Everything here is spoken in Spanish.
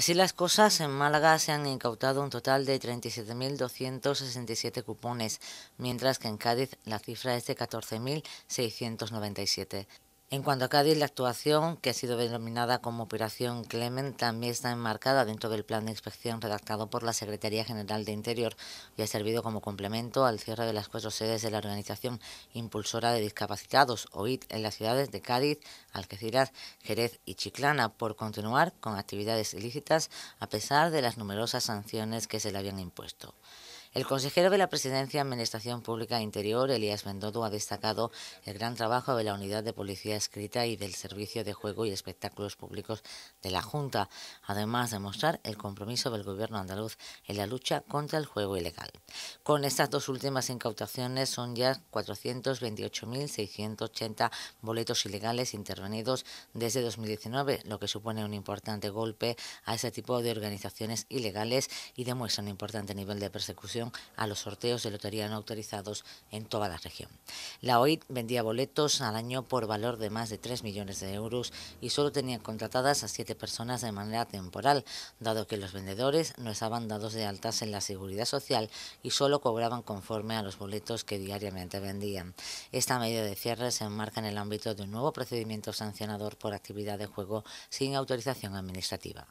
Así las cosas, en Málaga se han incautado un total de 37.267 cupones, mientras que en Cádiz la cifra es de 14.697. En cuanto a Cádiz, la actuación, que ha sido denominada como Operación Clement, también está enmarcada dentro del plan de inspección redactado por la Secretaría General de Interior y ha servido como complemento al cierre de las cuatro sedes de la Organización Impulsora de Discapacitados, OIT, en las ciudades de Cádiz, Algeciras, Jerez y Chiclana, por continuar con actividades ilícitas a pesar de las numerosas sanciones que se le habían impuesto. El consejero de la Presidencia, Administración Pública e Interior, Elías Mendodo, ha destacado el gran trabajo de la Unidad de Policía Escrita y del Servicio de Juego y Espectáculos Públicos de la Junta, además de mostrar el compromiso del Gobierno andaluz en la lucha contra el juego ilegal. Con estas dos últimas incautaciones son ya 428.680 boletos ilegales intervenidos desde 2019, lo que supone un importante golpe a ese tipo de organizaciones ilegales y demuestra un importante nivel de persecución a los sorteos de lotería no autorizados en toda la región. La OIT vendía boletos al año por valor de más de 3 millones de euros y solo tenía contratadas a 7 personas de manera temporal, dado que los vendedores no estaban dados de altas en la seguridad social y solo cobraban conforme a los boletos que diariamente vendían. Esta medida de cierre se enmarca en el ámbito de un nuevo procedimiento sancionador por actividad de juego sin autorización administrativa.